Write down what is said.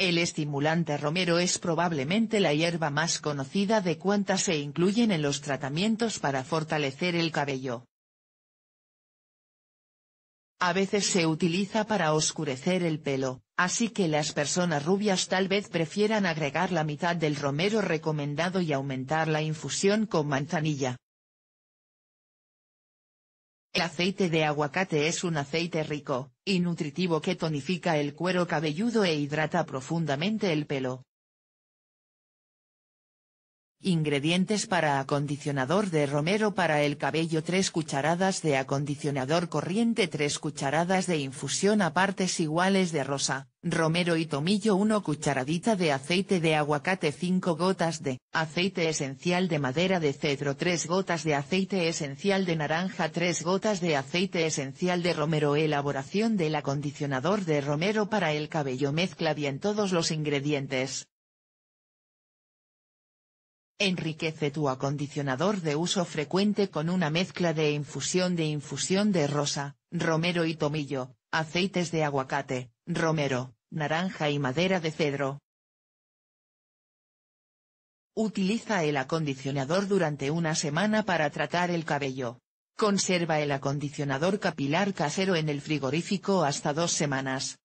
El estimulante romero es probablemente la hierba más conocida de cuantas se incluyen en los tratamientos para fortalecer el cabello. A veces se utiliza para oscurecer el pelo, así que las personas rubias tal vez prefieran agregar la mitad del romero recomendado y aumentar la infusión con manzanilla. El aceite de aguacate es un aceite rico, y nutritivo que tonifica el cuero cabelludo e hidrata profundamente el pelo. Ingredientes para acondicionador de romero para el cabello 3 cucharadas de acondicionador corriente 3 cucharadas de infusión a partes iguales de rosa, romero y tomillo 1 cucharadita de aceite de aguacate 5 gotas de aceite esencial de madera de cedro 3 gotas de aceite esencial de naranja 3 gotas de aceite esencial de romero Elaboración del acondicionador de romero para el cabello Mezcla bien todos los ingredientes, Enriquece tu acondicionador de uso frecuente con una mezcla de infusión de infusión de rosa, romero y tomillo, aceites de aguacate, romero, naranja y madera de cedro. Utiliza el acondicionador durante una semana para tratar el cabello. Conserva el acondicionador capilar casero en el frigorífico hasta dos semanas.